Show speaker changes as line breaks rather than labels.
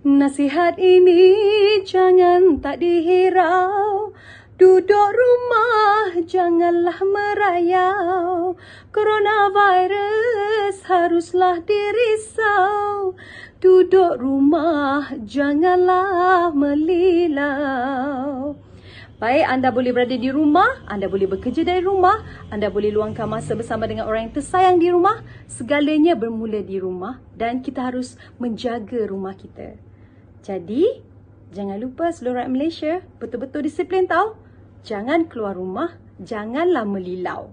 Nasihat ini jangan tak dihirau Duduk rumah janganlah merayau Coronavirus haruslah dirisau Duduk rumah janganlah melilau Baik, anda boleh berada di rumah, anda boleh bekerja dari rumah, anda boleh luangkan masa bersama dengan orang yang tersayang di rumah. Segalanya bermula di rumah dan kita harus menjaga rumah kita. Jadi, jangan lupa seluruh rakyat Malaysia betul-betul disiplin tau. Jangan keluar rumah, janganlah melilau.